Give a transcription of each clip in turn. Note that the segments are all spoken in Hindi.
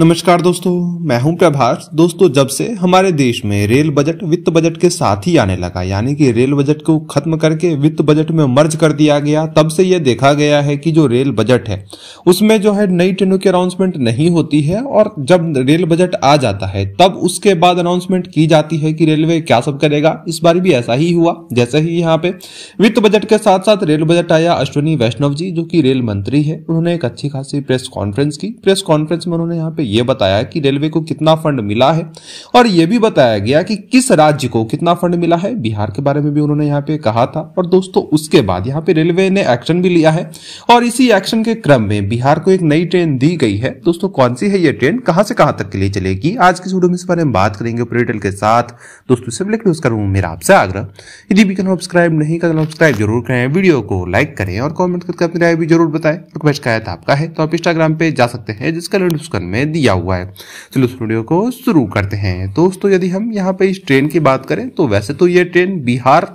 नमस्कार दोस्तों मैं हूं प्रभास दोस्तों जब से हमारे देश में रेल बजट वित्त बजट के साथ ही आने लगा यानी कि रेल बजट को खत्म करके वित्त बजट में मर्ज कर दिया गया तब से यह देखा गया है कि जो रेल बजट है उसमें जो है नई ट्रेनों की अनाउंसमेंट नहीं होती है और जब रेल बजट आ जाता है तब उसके बाद अनाउंसमेंट की जाती है कि रेलवे क्या सब करेगा इस बार भी ऐसा ही हुआ जैसे ही यहाँ पे वित्त बजट के साथ साथ रेल बजट आया अश्विनी वैष्णव जी जो की रेल मंत्री है उन्होंने एक अच्छी खासी प्रेस कॉन्फ्रेंस की प्रेस कॉन्फ्रेंस में उन्होंने यहाँ पे यह बताया कि रेलवे को कितना फंड मिला है और यह भी बताया गया कि किस राज्य को कितना फंड मिला है बिहार के बारे में भी उन्होंने यहां पे कहा था और दोस्तों उसके बाद यहां पे रेलवे ने एक्शन भी लिया है और इसी एक्शन के क्रम में बिहार को एक नई ट्रेन दी गई है दोस्तों कौन सी है यह ट्रेन कहां से कहां तक के लिए चलेगी आज की वीडियो में इस बारे में बात करेंगे पूरे के साथ दोस्तों से रिलेटेड उसका रूम मेरा आपसे आग्रह यदि भी चैनल सब्सक्राइब नहीं कर तो सब्सक्राइब जरूर करें वीडियो को लाइक करें और कमेंट करके अपनी राय भी जरूर बताएं रिक्वेस्ट का आपका है तो आप इंस्टाग्राम पे जा सकते हैं जिसका लिंक डिस्क्रिप्शन में दिया दिया हुआ है चलो स्टूडियो को शुरू करते हैं दोस्तों यदि हम यहाँ पे इस ट्रेन की बात करें तो वैसे तो ये ट्रेन बिहार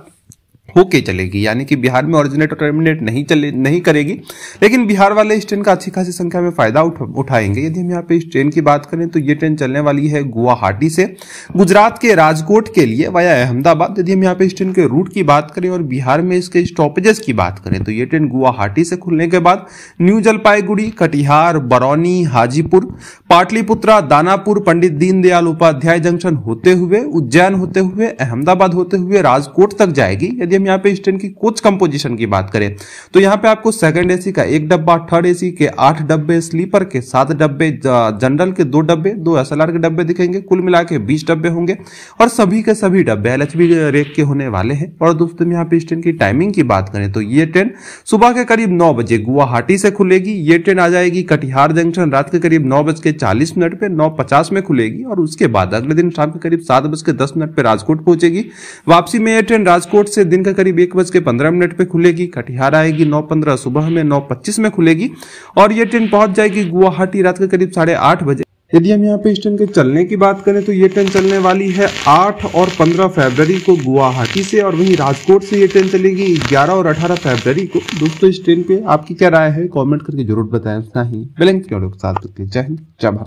होके चलेगी यानी कि बिहार में ऑरिजिनेट और टर्मिनेट नहीं चले नहीं करेगी लेकिन बिहार वाले इस ट्रेन का अच्छी खासी संख्या में फायदा उठ, उठाएंगे यदि हम यहाँ पे इस ट्रेन की बात करें तो ये ट्रेन चलने वाली है गुवाहाटी से गुजरात के राजकोट के लिए वाया अहमदाबाद यदि हम यहाँ पे इस ट्रेन के रूट की बात करें और बिहार में इसके स्टॉपेजेस की बात करें तो ये ट्रेन गुवाहाटी से खुलने के बाद न्यू जलपाईगुड़ी कटिहार बरौनी हाजीपुर पाटलिपुत्रा दानापुर पंडित दीनदयाल उपाध्याय जंक्शन होते हुए उज्जैन होते हुए अहमदाबाद होते हुए राजकोट तक जाएगी यदि यदि हम यहाँ पे स्टेन की कोच कंपोजिशन की बात करें तो यहाँ पे आपको सेकंड एसी का एक डब्बा थर्ड एसी के आठ डब्बे स्लीपर के सात डब्बे जनरल के दो डब्बे दो एस के डब्बे दिखेंगे कुल मिला के डब्बे होंगे और सभी के सभी डब्बे एल रेक के होने वाले हैं और दोस्तों यहाँ पे ट्रेन की टाइमिंग की बात करें तो ये ट्रेन सुबह के करीब नौ बजे गुवाहाटी से खुलेगी ये ट्रेन आ जाएगी कटिहार जंक्शन रात के करीब नौ बज के चालीस मिनट पे नौ पचास में खुलेगी और उसके बाद अगले दिन शाम के करीब सात बज के दस मिनट पे राजकोट पहुंचेगी वापसी में ये ट्रेन राजकोट से दिन का करीब एक बज के पंद्रह मिनट पे खुलेगी कटिहार आएगी नौ पंद्रह सुबह में नौ पच्चीस में खुलेगी और ये ट्रेन पहुंच जाएगी गुवाहाटी रात के करीब साढ़े आठ बजे यदि हम यहाँ पे इस ट्रेन के चलने की बात करें तो ये ट्रेन चलने वाली है 8 और 15 फरवरी को गुवाहाटी से और वहीं राजकोट से ये ट्रेन चलेगी 11 और 18 फरवरी को दोस्तों इस ट्रेन पे आपकी क्या राय है कमेंट करके जरूर बताएं ना ही मिलेंगे जय हिंद जय भारत